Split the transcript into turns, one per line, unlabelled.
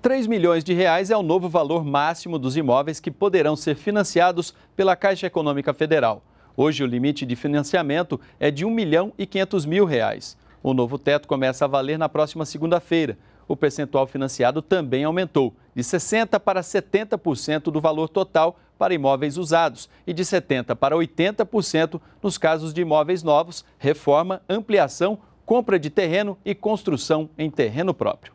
3 milhões de reais é o novo valor máximo dos imóveis que poderão ser financiados pela Caixa Econômica Federal. Hoje o limite de financiamento é de 1 milhão e 500 mil reais. O novo teto começa a valer na próxima segunda-feira. O percentual financiado também aumentou, de 60% para 70% do valor total para imóveis usados e de 70% para 80% nos casos de imóveis novos, reforma, ampliação, compra de terreno e construção em terreno próprio.